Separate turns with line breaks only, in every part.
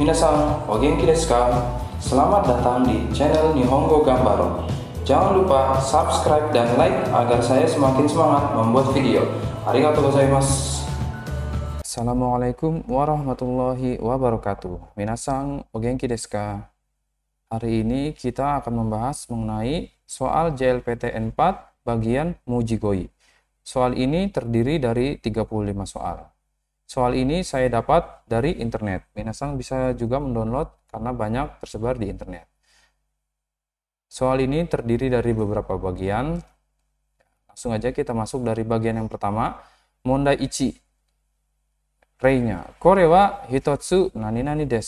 Minasan, o genki desu ka? Selamat datang di channel Nihongo Gambaro. Jangan lupa subscribe dan like agar saya semakin semangat membuat video. Arigatou gozaimasu. Assalamualaikum warahmatullahi wabarakatuh. Minasan, o genki desu ka? Hari ini kita akan membahas mengenai soal JLPTN 4 bagian Mujigoi. Soal ini terdiri dari 35 soal. Soal ini saya dapat dari internet. Minasang bisa juga mendownload karena banyak tersebar di internet. Soal ini terdiri dari beberapa bagian. Langsung aja kita masuk dari bagian yang pertama, Mondai Ichi. Reinya, Kore wa hitotsu nani nani des.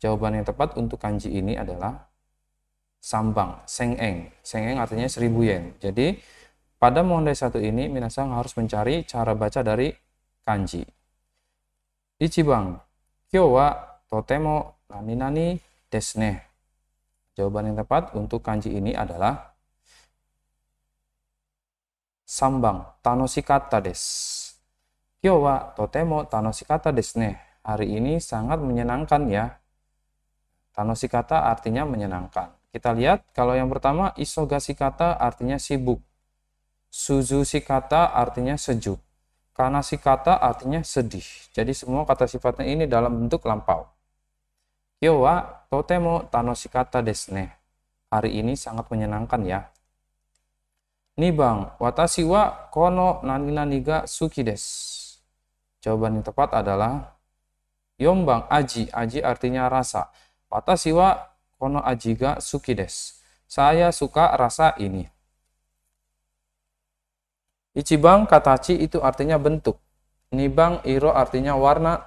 Jawaban yang tepat untuk kanji ini adalah sambang, sengeng. Sengeng artinya seribu yen. Jadi, pada Mondai satu ini, Minasang harus mencari cara baca dari Kanji. wa totemo nani desu ne. Jawaban yang tepat untuk kanji ini adalah sambang, tanoshikata desu. Kyo wa totemo tanoshikata desu ne. Hari ini sangat menyenangkan ya. kata artinya menyenangkan. Kita lihat kalau yang pertama isogashikata artinya sibuk. Suzushikata artinya sejuk. Karena si kata artinya sedih. Jadi semua kata sifatnya ini dalam bentuk lampau. Yo wa totemo kata desne. Hari ini sangat menyenangkan ya. Ni bang, watashi wa kono nani niga suki des. Jawaban yang tepat adalah yombang aji. Aji artinya rasa. Watashi wa kono aji ga suki des. Saya suka rasa ini. Ichibang katachi itu artinya bentuk. Nibang iro artinya warna.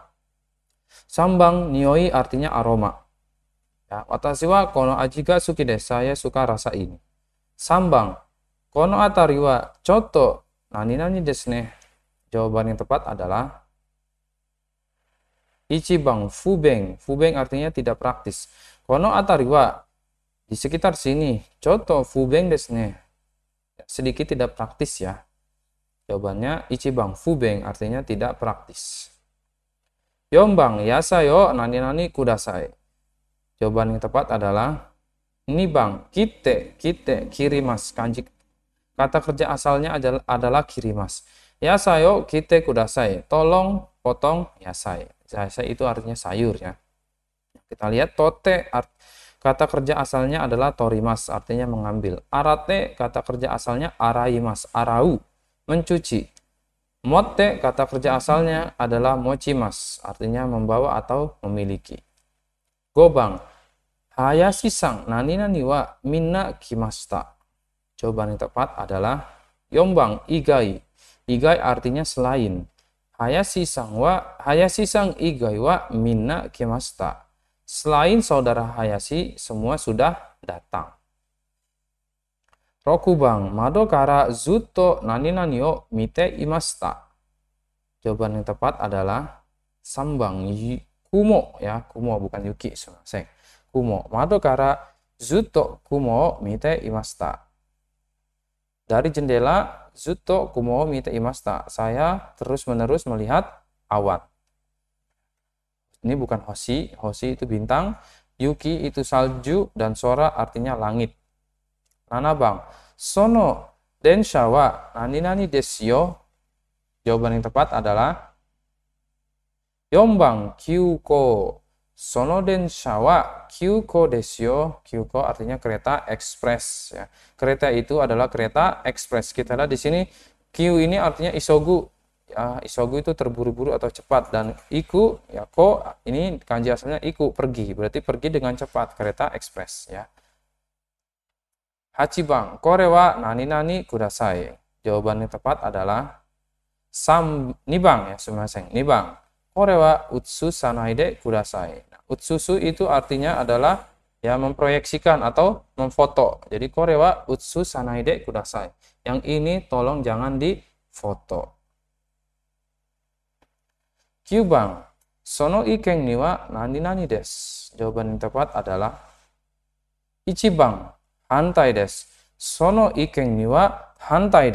Sambang nioi artinya aroma. Ya, watashi wa kono ajiga suki desu. Saya suka rasa ini. Sambang kono atari wa coto nani nani desu ne. Jawaban yang tepat adalah Ichibang fubeng. Fubeng artinya tidak praktis. Kono atari wa di sekitar sini. Coto fubeng desu ne. Ya, sedikit tidak praktis ya. Jawabannya Ichibang Fubeng artinya tidak praktis. Yombang Yasayo nani nani kudasai. Jawaban yang tepat adalah bang, kite kite kirimas kanji. Kata kerja asalnya adalah, adalah kirimas. Yasayo kite kuda kudasai. Tolong potong yasai. Yasai itu artinya sayur ya. Kita lihat tote art, kata kerja asalnya adalah torimas artinya mengambil. Arate kata kerja asalnya araimas arau mencuci. Motte kata kerja asalnya adalah mochimas, artinya membawa atau memiliki. Gobang, hayashi sang nanina niwa minna kimasta. Jawaban yang tepat adalah yombang igai. Igai artinya selain. Hayashi sang wa hayashi sang igai wa minna kimasta. Selain saudara Hayashi, semua sudah datang. Rokubang, madokara mite imasta. Jawaban yang tepat adalah sambang kumo ya, kumo bukan yuki, sorry. Kumo. Madokara kara zuto kumo mite imasta. Dari jendela zuto kumo mite imasta. Saya terus-menerus melihat awan. Ini bukan hoshi, hoshi itu bintang, yuki itu salju dan sora artinya langit sono nani-nani 7 Jawaban yang tepat adalah 4 Sono densha wa kyuko yo. Kyuko artinya kereta ekspres. Ya. Kereta itu adalah kereta ekspres. Kita lihat di sini, kyu ini artinya isogu. Ya, isogu itu terburu-buru atau cepat. Dan iku, ya ko, ini kanji asalnya iku, pergi. Berarti pergi dengan cepat, kereta ekspres. Ya. Hachibang, korewa nani nani kudasai. Jawaban yang tepat adalah sam nibang ya sumaseng nibang. Korewa utsu sanaide kudasai. Nah, utsusu itu artinya adalah ya memproyeksikan atau memfoto. Jadi korewa utsu sanaide kudasai. Yang ini tolong jangan difoto. Kyubang, sono ikeng niwa nani nani des. Jawaban yang tepat adalah ichibang des, des. sono niwa hantai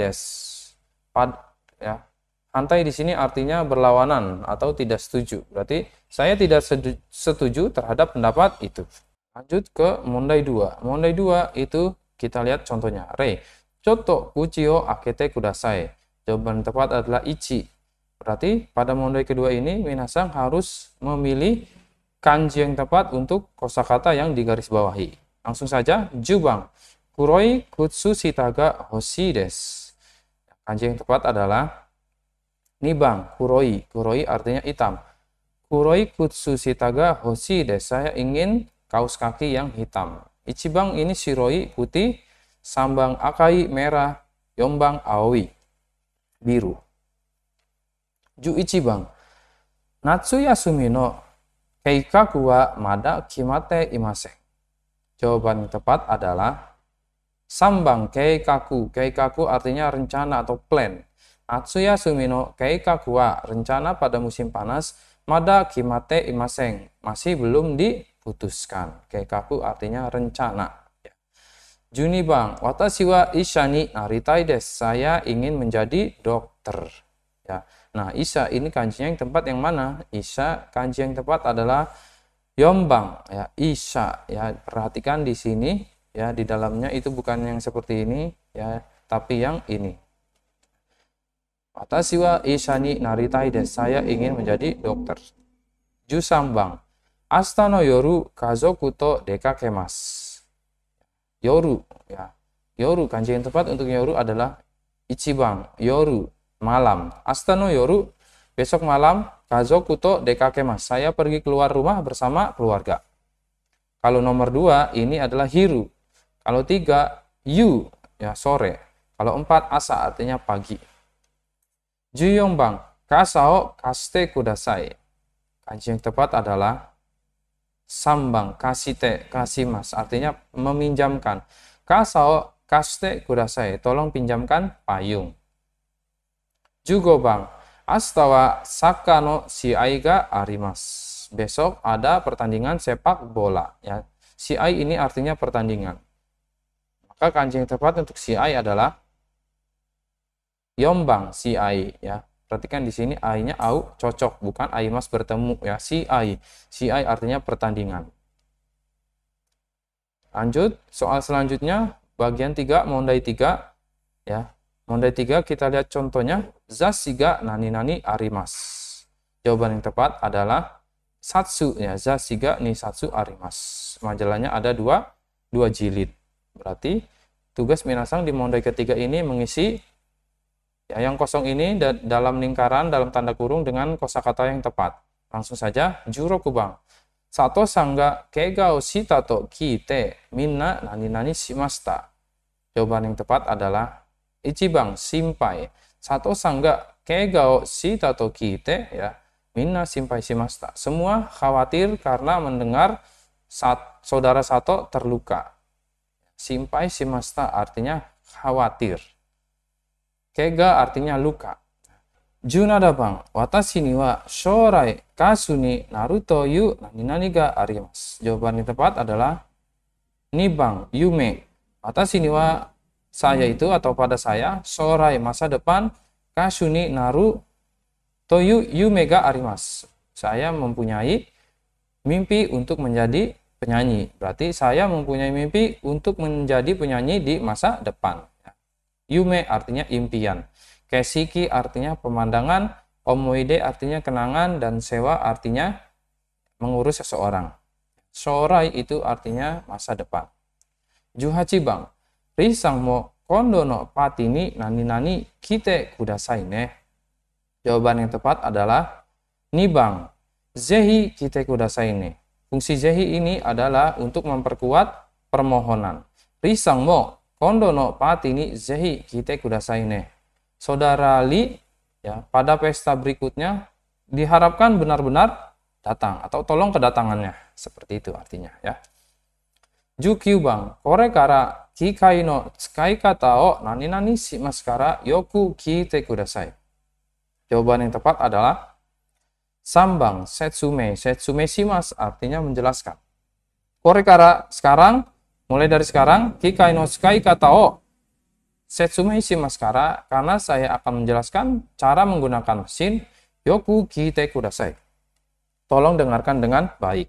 Pad, ya. Hantai di sini artinya berlawanan atau tidak setuju. Berarti saya tidak setuju terhadap pendapat itu. Lanjut ke mondai dua. Mondai dua itu kita lihat contohnya. Re. Coto kucio akete kudasai. Jawaban tepat adalah ichi. Berarti pada mondai kedua ini minasang harus memilih kanji yang tepat untuk kosakata yang digarisbawahi. Langsung saja, Jubang. Kuroi kutsu sitaga hoshi des. Kanji yang tepat adalah Nibang, kuroi. Kuroi artinya hitam. Kuroi kutsu sitaga hoshi Saya ingin kaos kaki yang hitam. Ichibang ini shiroi putih, sambang akai merah, yombang aoi biru. Ichibang. Natsu Yasumi yasumino keikaku wa mada kimate imasen. Jawaban yang tepat adalah Sambang keikaku. Keikaku artinya rencana atau plan. Atsuya sumino keikakua, rencana pada musim panas, mada kimate imaseng, masih belum diputuskan. Keikaku artinya rencana. Juni bang, watashi wa ishani naritai des. Saya ingin menjadi dokter. Ya. Nah, Isa ini kanjinya yang tempat yang mana? Isa kanji yang tepat adalah Yombang ya Isya ya perhatikan di sini ya di dalamnya itu bukan yang seperti ini ya tapi yang ini Mata siwa Isyani naritai dan saya ingin menjadi dokter Jusambang Astano yoru kazoku deka kemas Yoru ya Yoru kanji yang tepat untuk Yoru adalah Ichibang Yoru malam Astano yoru Besok malam, Kazo Kuto DKK Mas. Saya pergi keluar rumah bersama keluarga. Kalau nomor dua, ini adalah Hiru. Kalau tiga, Yu, ya sore. Kalau empat, Asa artinya pagi. Juyongbang, Kasao Kaste Kudasai. Kanji yang tepat adalah sambang, kasite, kasimas. Artinya meminjamkan. Kasao Kaste Kudasai. Tolong pinjamkan payung. Jugo bang, Astawa sakano si aiga arimas. Besok ada pertandingan sepak bola. Ya. Si ai ini artinya pertandingan. Maka kanji yang tepat untuk si ai adalah yombang si ai. Ya. Perhatikan di sini ai-nya au cocok, bukan Aimas bertemu. ya Si ai. Si ai artinya pertandingan. Lanjut, soal selanjutnya bagian 3, mondai 3. Ya. Mondai 3 kita lihat contohnya zasiga nani nani arimas. Jawaban yang tepat adalah satsu ya zasiga ni satsu arimas. Majalahnya ada dua dua jilid. Berarti tugas Minasang di Mondai ketiga ini mengisi ya, yang kosong ini dalam lingkaran dalam tanda kurung dengan kosakata yang tepat. Langsung saja juro kubang. Sato sangga kegao to kite minna nani nani shimasta. Jawaban yang tepat adalah Ichibang simpai Sato kite ya minna simpai shimashita. Semua khawatir karena mendengar saat saudara Sato terluka. Simpai shimashita artinya khawatir. Kega artinya luka. Junada bang, watashi ni wa shorai kasu ni Naruto yu nani nani ga arimasu. Jawaban yang tepat adalah ni bang, yume. Watashi ni wa saya itu atau pada saya sorai masa depan kasuni naru toyu yu mega arimas. Saya mempunyai mimpi untuk menjadi penyanyi. Berarti saya mempunyai mimpi untuk menjadi penyanyi di masa depan. Yume artinya impian. Kesiki artinya pemandangan. Omoide artinya kenangan dan sewa artinya mengurus seseorang. Sorai itu artinya masa depan. juhachi bang Risang mo kondo no patini nani nani kite kudasai ne. Jawaban yang tepat adalah nibang zehi kite kudasai ne. Fungsi zehi ini adalah untuk memperkuat permohonan. Risang mo kondo no patini zehi kite kudasai ne. Saudara Li ya pada pesta berikutnya diharapkan benar-benar datang atau tolong kedatangannya seperti itu artinya ya. bang, kore kara nani nani si maskara yoku 機械の使い方を何々しますからよく聞いてください。Jawaban yang tepat adalah Sambang setsume setsume mask. artinya menjelaskan. Korekara sekarang mulai dari sekarang kikai no skai kata o setsume si kara karena saya akan menjelaskan cara menggunakan mesin yoku kite kudasai. Tolong dengarkan dengan baik.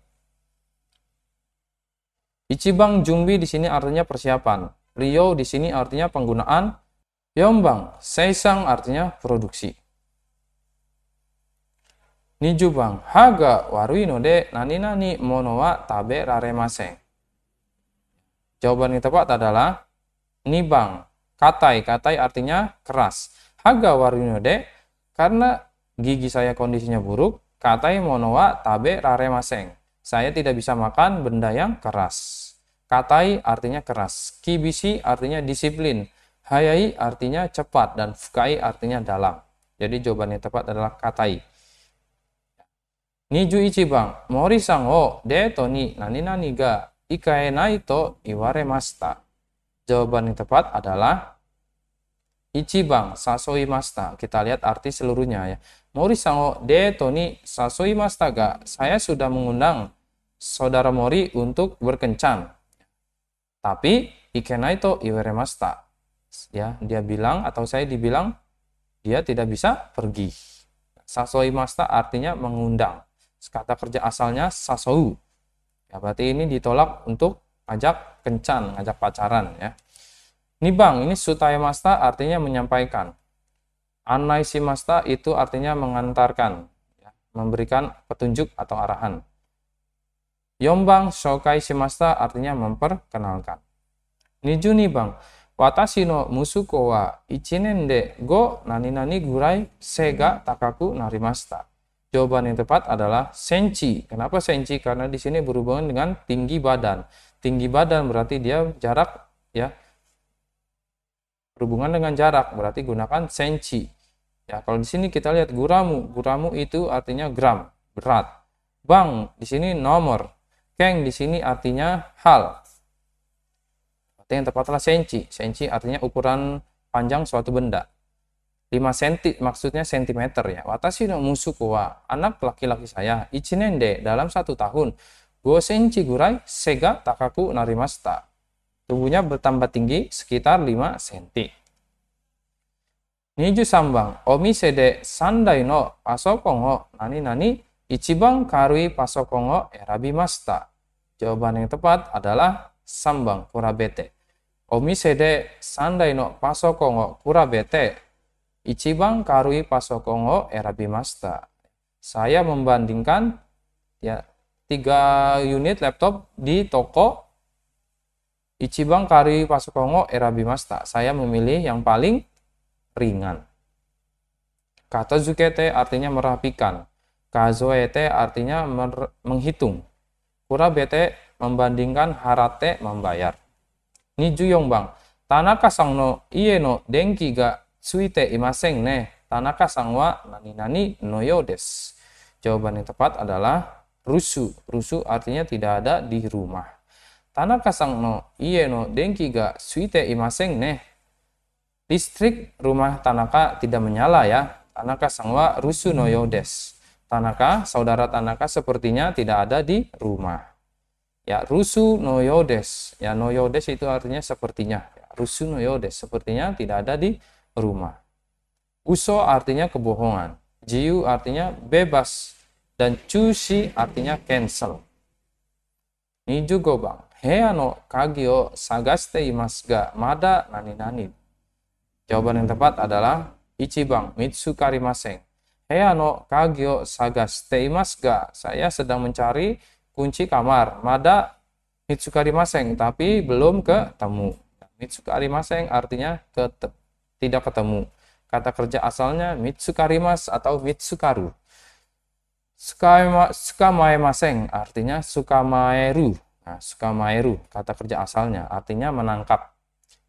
Ichibang Jumbi di sini artinya persiapan. Rio di sini artinya penggunaan. Yombang, Seisang artinya produksi. Nijubang, Haga warui no de nani nani mono wa tabe raremaseng. Jawaban yang tepat adalah nibang, katai. Katai artinya keras. Haga warui no de karena gigi saya kondisinya buruk, katai mono wa tabe raremaseng saya tidak bisa makan benda yang keras. Katai artinya keras. Kibisi artinya disiplin. Hayai artinya cepat. Dan fukai artinya dalam. Jadi jawaban yang tepat adalah katai. Niju ichibang mori sang de to ni nani nani ga ikae nai to iware masta. Jawaban yang tepat adalah Ichiban masta. Kita lihat arti seluruhnya ya. Mori sango Tony sasoi masta ga? Saya sudah mengundang saudara Mori untuk berkencan. Tapi ikenai to masta. Ya, dia bilang atau saya dibilang dia tidak bisa pergi. Sasoi masta artinya mengundang. Kata kerja asalnya sasou. Ya, berarti ini ditolak untuk ajak kencan, ajak pacaran ya. Nibang ini masta artinya menyampaikan. Anaisi masta itu artinya mengantarkan, ya, memberikan petunjuk atau arahan. Yombang shokai shimasta artinya memperkenalkan. Niju nibang watashi no musuko wa ichinen de go nani nani gurai sega takaku narimasta. Jawaban yang tepat adalah senchi. Kenapa senchi? Karena di sini berhubungan dengan tinggi badan. Tinggi badan berarti dia jarak ya berhubungan dengan jarak berarti gunakan senci ya kalau di sini kita lihat guramu guramu itu artinya gram berat bang di sini nomor keng di sini artinya hal berarti yang tepatlah senci senci artinya ukuran panjang suatu benda 5 cm maksudnya sentimeter ya watashi no musuku wa anak laki-laki saya ichinende dalam satu tahun go senci gurai sega takaku narimasta tubuhnya bertambah tinggi sekitar 5 cm. Niju sambang, omi sede sandai no pasokongo nani nani ichibang karui pasokongo erabimasta. Jawaban yang tepat adalah sambang kurabete. Omi sede sandai no pasokongo kurabete ichibang karui pasokongo erabimasta. Saya membandingkan ya tiga unit laptop di toko Ichibang Kari Pasukongo Era Bimasta. Saya memilih yang paling ringan. Kata zukete artinya merapikan. Kazoete artinya menghitung. Kurabete membandingkan harate membayar. Niju yongbang. Tanaka sang no iye no denki ga suite imaseng ne. Tanaka sang wa nani nani no yo Jawaban yang tepat adalah rusu. Rusu artinya tidak ada di rumah. Tanaka no ga suite imaseng iye ne. listrik rumah Tanaka tidak menyala ya. Tanaka sang wa rusu no yodes Tanaka, saudara Tanaka sepertinya tidak ada di rumah. Ya, rusu no yodes Ya, no yodes itu artinya sepertinya. Ya, rusu no yodes sepertinya tidak ada di rumah. Uso artinya kebohongan. Jiu artinya bebas. Dan cuci artinya cancel. ini juga bang kagio mada nani? nani? Jawaban yang tepat adalah Ichibang Maseng. Hea no kagio sagaste sagashite ga? Saya sedang mencari kunci kamar. Mada Maseng tapi belum ketemu. Maseng artinya ket tidak ketemu. Kata kerja asalnya Mitsukarimas atau Mitsukaru. maseng artinya Sukamaeru Nah, sukamaeru, kata kerja asalnya, artinya menangkap.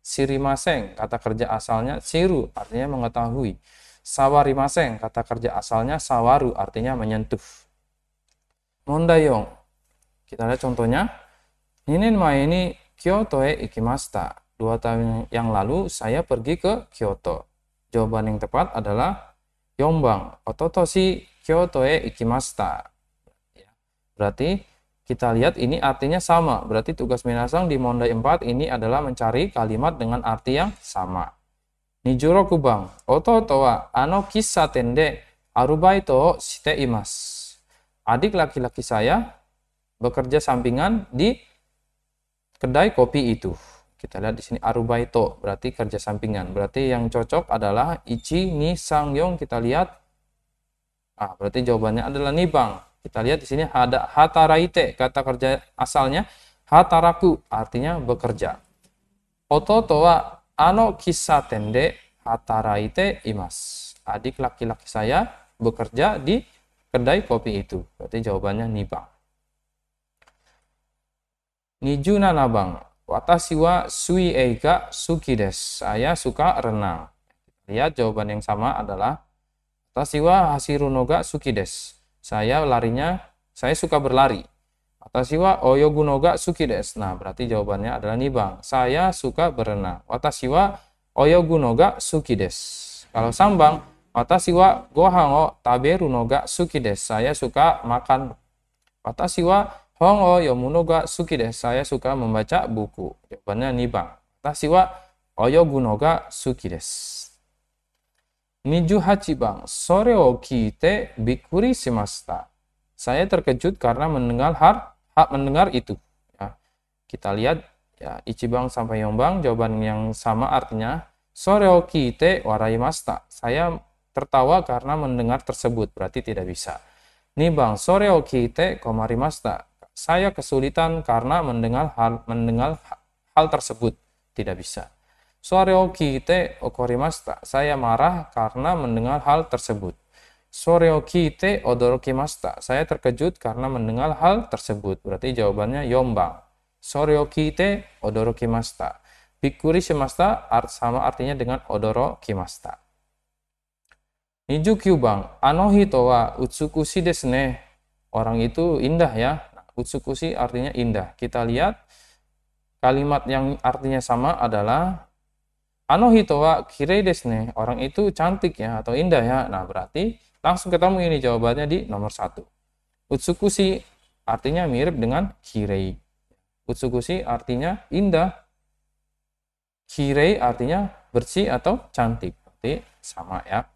Sirimaseng, kata kerja asalnya siru, artinya mengetahui. Sawarimaseng, kata kerja asalnya sawaru, artinya menyentuh. Mondayong, kita lihat contohnya. Ninen mai ini Kyoto e ikimasta. Dua tahun yang lalu saya pergi ke Kyoto. Jawaban yang tepat adalah Yombang, ototoshi Kyoto e ikimasta. Berarti kita lihat ini artinya sama. Berarti tugas Minasang di monda 4 ini adalah mencari kalimat dengan arti yang sama. Nijuro kubang, oto wa ano kisa tende arubaito shite imas. Adik laki-laki saya bekerja sampingan di kedai kopi itu. Kita lihat di sini arubaito, berarti kerja sampingan. Berarti yang cocok adalah ichi ni yong, Kita lihat, ah berarti jawabannya adalah nibang. Kita lihat di sini ada hataraite, kata kerja asalnya hataraku, artinya bekerja. Ototo wa ano kisaten de hataraite imas. Adik laki-laki saya bekerja di kedai kopi itu. Berarti jawabannya niba Nijuna nabang. Watashi wa sui eika suki des. Saya suka renang. Lihat jawaban yang sama adalah Watashi wa hasiru suki des saya larinya saya suka berlari. Watashi wa oyogu no ga suki desu. Nah, berarti jawabannya adalah nibang. Saya suka berenang. Watashi wa oyogu no ga suki desu. Kalau sambang, watashi wa gohan o taberu no ga suki desu. Saya suka makan. Watashi wa hong o yomu no ga suki desu. Saya suka membaca buku. Jawabannya nibang. Watashi wa oyogu no ga suki desu. Nijuhachiban, sore wo bikuri semasta. Saya terkejut karena mendengar har, hak mendengar itu. Ya, kita lihat ya Ichibang sampai Yongbang jawaban yang sama artinya sore wo warai masta. Saya tertawa karena mendengar tersebut berarti tidak bisa. Nibang bang soreo kite masta. Saya kesulitan karena mendengar hal mendengar hal tersebut tidak bisa. Soreokite te okorimasta. Saya marah karena mendengar hal tersebut. Soreokite te odorokimasta. Saya terkejut karena mendengar hal tersebut. Berarti jawabannya yombang. Soreokite te odorokimasta. Bikuri shimasta art sama artinya dengan odorokimasta. Niju kyubang. Anohi towa utsukushi desu ne. Orang itu indah ya. Utsukushi artinya indah. Kita lihat kalimat yang artinya sama adalah Ano hito wa kirei desu ne. Orang itu cantik ya atau indah ya. Nah, berarti langsung ketemu ini jawabannya di nomor satu. Utsukushi artinya mirip dengan kirei. Utsukushi artinya indah. Kirei artinya bersih atau cantik. Berarti sama ya.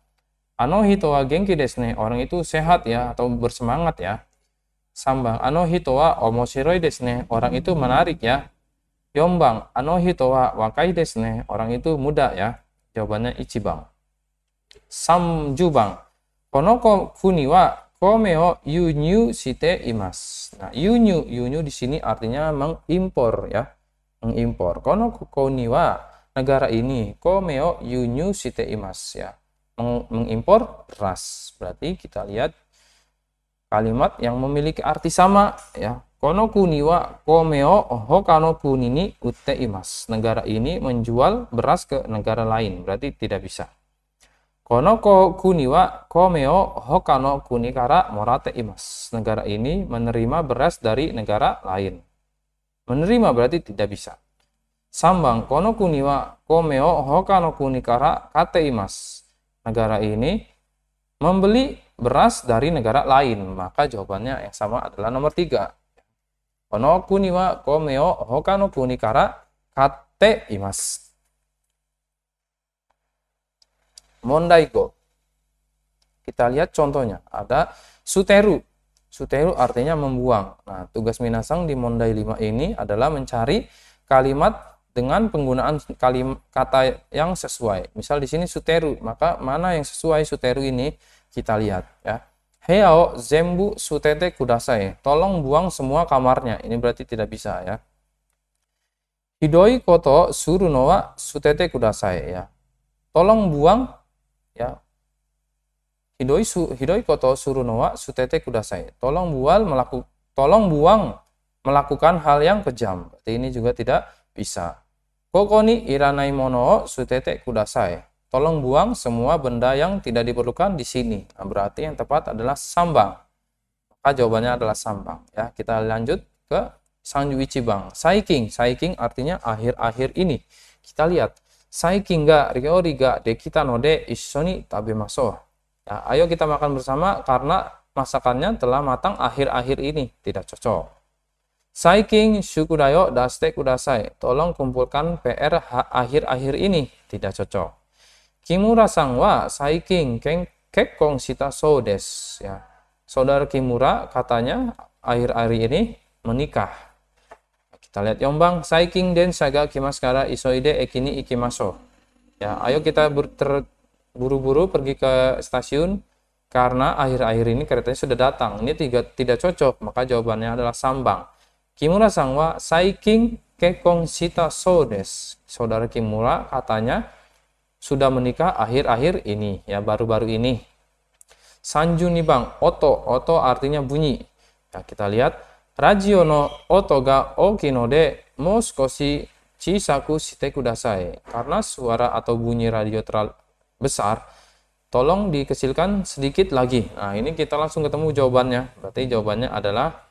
Ano hito wa genki desu ne. Orang itu sehat ya atau bersemangat ya. Sambang. Ano hito wa omoshiroi desu ne. Orang itu menarik ya. Yombang, anohi towa wakai desne. Orang itu muda ya. Jawabannya ichibang. Samjubang. Konoko kome komeo yunyu site imas. Nah, yunyu, yunyu di sini artinya mengimpor ya. Mengimpor. Konoko wa negara ini komeo yunyu site imas ya. Meng mengimpor beras. Berarti kita lihat kalimat yang memiliki arti sama ya Komeo この国は米を他の国に utte imas. Negara ini menjual beras ke negara lain. Berarti tidak bisa. Kono kuni wa komeo hokano kuni kara morate imas. Negara ini menerima beras dari negara lain. Menerima berarti tidak bisa. Sambang kono kuni wa komeo hokano kuni kara kate imas. Negara ini membeli beras dari negara lain. Maka jawabannya yang sama adalah nomor tiga kuni kara Mondai 5 Kita lihat contohnya. Ada suteru. Suteru artinya membuang. Nah, tugas Minasang di Mondai 5 ini adalah mencari kalimat dengan penggunaan kalimat kata yang sesuai. Misal di sini suteru, maka mana yang sesuai suteru ini kita lihat ya. Heiao zembu sutete kudasai. Tolong buang semua kamarnya. Ini berarti tidak bisa ya. Hidoi koto Surunowa sutete kudasai ya. Tolong buang ya. Hidoi su, hidoi koto Surunowa sutete kudasai. Tolong buang melaku, tolong buang melakukan hal yang kejam. Berarti ini juga tidak bisa. Kokoni iranai mono sutete kudasai tolong buang semua benda yang tidak diperlukan di sini. Nah, berarti yang tepat adalah sambang. Maka jawabannya adalah sambang. Ya, kita lanjut ke sanjuichi bang. Saiking, saiking artinya akhir-akhir ini. Kita lihat. Saiking ga ryori ga de kita no de issoni tabemaso. Ya, ayo kita makan bersama karena masakannya telah matang akhir-akhir ini. Tidak cocok. Saiking shukudayo daste kudasai. Tolong kumpulkan PR akhir-akhir ini. Tidak cocok. Kimura sang wa saiking keng kekong sita sodes ya. Saudara Kimura katanya akhir-akhir ini menikah. Kita lihat Yombang saiking den saga kimaskara isoide ekini ikimaso. Ya, ayo kita buru-buru pergi ke stasiun karena akhir-akhir ini keretanya sudah datang. Ini tiga, tidak cocok, maka jawabannya adalah sambang. Kimura sang wa saiking kekong sita sodes. Saudara Kimura katanya sudah menikah akhir-akhir ini ya baru-baru ini sanju nih bang oto oto artinya bunyi ya kita lihat radio no oto ga oki no de moskoshi chisaku shite kudasai karena suara atau bunyi radio terlalu besar tolong dikecilkan sedikit lagi nah ini kita langsung ketemu jawabannya berarti jawabannya adalah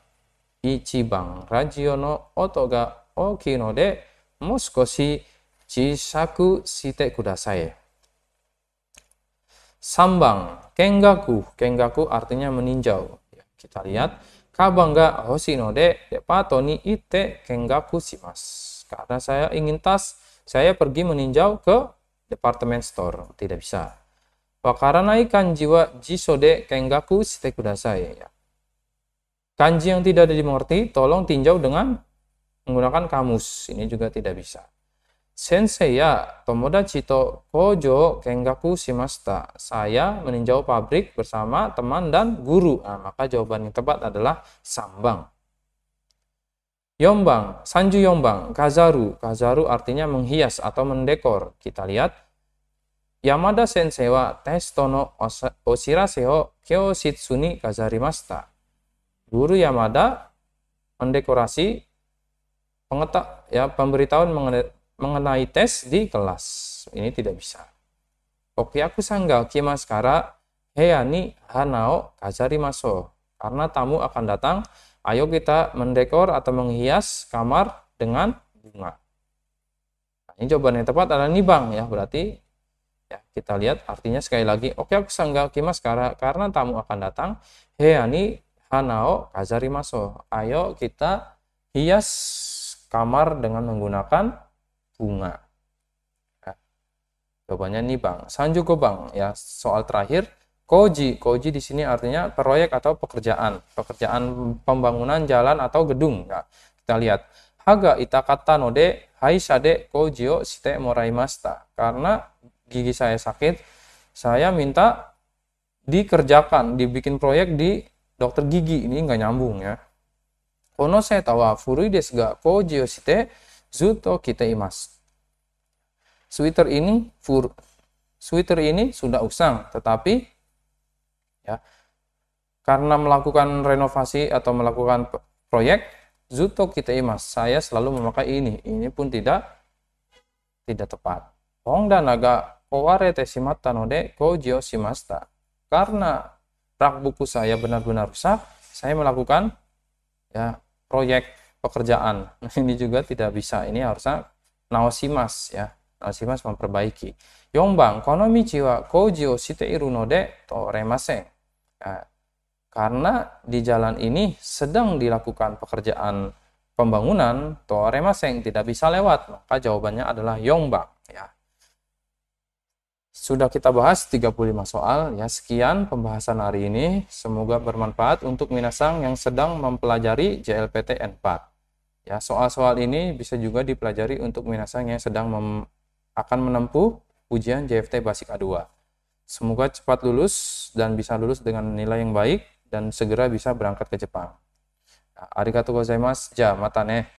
ichibang radio no oto ga oki no de moskoshi kudasai. Sambang, kenggaku kenggaku artinya meninjau. Ya, kita lihat, kabangga hosinode depatoni ite si simas. Karena saya ingin tas, saya pergi meninjau ke departemen store. Tidak bisa. Karena ikan jiwa jisode kenggaku site kudasai. Ya. Kanji yang tidak ada dimengerti, tolong tinjau dengan menggunakan kamus. Ini juga tidak bisa. Sensei ya, Tomodachi to Kojo Kengaku Shimasta. Saya meninjau pabrik bersama teman dan guru. Nah, maka jawaban yang tepat adalah sambang. Yombang, Sanju Yombang, Kazaru. Kazaru artinya menghias atau mendekor. Kita lihat. Yamada Sensei wa Testono kyoshitsu ni Kazarimasta. Guru Yamada mendekorasi pengetak ya pemberitahuan mengenai tes di kelas. Ini tidak bisa. Oke, aku kima sekarang. Hei, heyani hanao kajari maso. Karena tamu akan datang, ayo kita mendekor atau menghias kamar dengan bunga. ini jawaban yang tepat adalah bang ya, berarti ya kita lihat artinya sekali lagi. Oke, aku kima sekarang karena tamu akan datang, heyani hanao kajari maso. Ayo kita hias kamar dengan menggunakan bunga. Ya. Jawabannya nih bang. Sanjuko bang. Ya soal terakhir. Koji, koji di sini artinya proyek atau pekerjaan, pekerjaan pembangunan jalan atau gedung. Ya. Kita lihat. Haga itakata no de haisade kojio shite moraimasta. Karena gigi saya sakit, saya minta dikerjakan, dibikin proyek di dokter gigi. Ini nggak nyambung ya. Kono saya tawa furui desu ga site shite Zuto kita imas. Sweater ini fur, sweater ini sudah usang, tetapi ya karena melakukan renovasi atau melakukan proyek Zuto kita imas. Saya selalu memakai ini. Ini pun tidak tidak tepat. dan naga kowarete shimata no kojio Simasta. Karena rak buku saya benar-benar rusak, saya melakukan ya proyek pekerjaan. ini juga tidak bisa. Ini harusnya naosimas ya. Naosimas memperbaiki. Yombang konomi jiwa koji o shiteiru no de to remase. Ya. karena di jalan ini sedang dilakukan pekerjaan pembangunan, to remaseng tidak bisa lewat. Maka jawabannya adalah yombang ya. Sudah kita bahas 35 soal ya. Sekian pembahasan hari ini. Semoga bermanfaat untuk minasang yang sedang mempelajari JLPT n 4. Ya, soal-soal ini bisa juga dipelajari untuk minasang yang sedang akan menempuh ujian JFT Basic A2. Semoga cepat lulus dan bisa lulus dengan nilai yang baik dan segera bisa berangkat ke Jepang. Arigatou gozaimasu. Ja, mata ne.